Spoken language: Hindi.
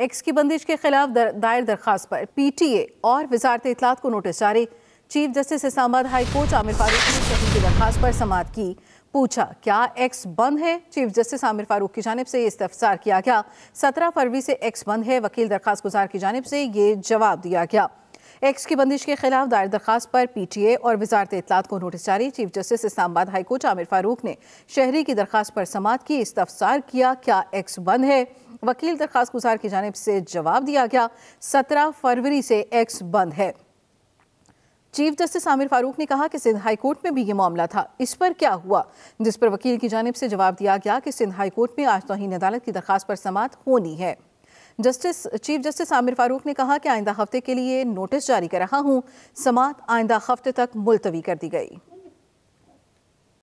एक्स की बंदिश के खिलाफ दर, दायर दरखास्त पर पीटीए और वजारत इतलात को नोटिस जारी chief justice Islamabad high court Aamer Farooq ने शहीद की दरखास्त पर समाप्त की पूछा क्या एक्स बंद है चीफ जस्टिस आमिर फारूक की जानब से ये इस्तफसार किया गया सत्रह फरवरी से एक्स बंद है वकील दरखास्त गुजार की जानब से ये जवाब दिया गया एक्स की बंदिश के खिलाफ दायर दरखास्त पर पीटीए और वजारत इतलात को नोटिस जारी chief justice Islamabad high court Aamer Farooq ने शहरी की दरखास्त पर समात की इस्तफसार किया क्या एक्स बंद है वकील दरखास्त गुजार की जानब से जवाब दिया गया सत्रह फरवरी से एक्स बंद है चीफ जस्टिस आमिर फारूक ने कहा कि सिंध हाई कोर्ट में भी ये मामला था इस पर क्या हुआ जिस पर वकील की जानब से जवाब दिया गया कि सिंध हाई कोर्ट में आज तोहन अदालत की दरखास्त पर समात होनी है justice chief justice Aamer Farooq ने कहा कि आइंदा हफ्ते के लिए नोटिस जारी कर रहा हूँ समात आइंदा हफ्ते तक मुलतवी कर दी गई